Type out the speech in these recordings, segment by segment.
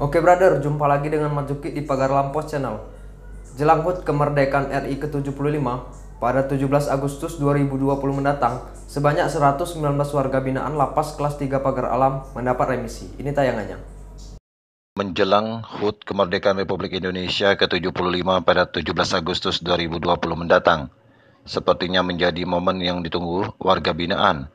Oke brother, jumpa lagi dengan Majuki di Pagar Lampos Channel. Jelang HUT kemerdekaan RI ke-75, pada 17 Agustus 2020 mendatang, sebanyak 119 warga binaan lapas kelas 3 Pagar Alam mendapat remisi. Ini tayangannya. Menjelang HUT kemerdekaan Republik Indonesia ke-75 pada 17 Agustus 2020 mendatang, sepertinya menjadi momen yang ditunggu warga binaan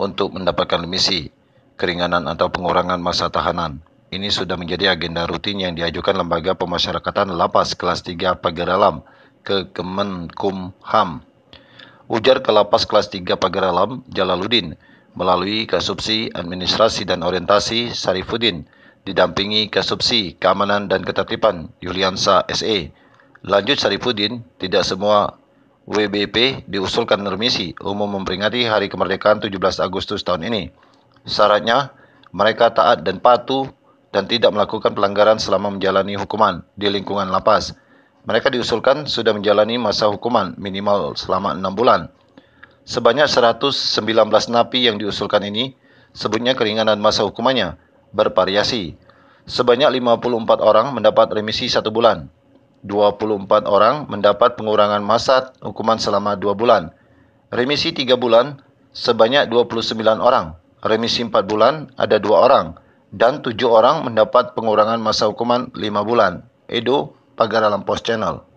untuk mendapatkan remisi, keringanan atau pengurangan masa tahanan ini sudah menjadi agenda rutin yang diajukan Lembaga Pemasyarakatan Lapas Kelas 3 Pageralam ke Kemenkumham. Ujar lapas Kelas 3 Pageralam Jalaluddin melalui Kasubsi Administrasi dan Orientasi Sarifudin didampingi Kasubsi Keamanan dan Ketertiban Yuliansa SE. Lanjut Sarifudin, tidak semua WBP diusulkan remisi umum memperingati hari kemerdekaan 17 Agustus tahun ini. Syaratnya, mereka taat dan patuh dan tidak melakukan pelanggaran selama menjalani hukuman di lingkungan lapas. Mereka diusulkan sudah menjalani masa hukuman minimal selama enam bulan. Sebanyak 119 napi yang diusulkan ini sebutnya keringanan masa hukumannya bervariasi. Sebanyak 54 orang mendapat remisi satu bulan. 24 orang mendapat pengurangan masa hukuman selama dua bulan. Remisi tiga bulan sebanyak 29 orang. Remisi empat bulan ada dua orang dan tujuh orang mendapat pengurangan masa hukuman lima bulan. Edo, Pagar Pagaralam Post Channel.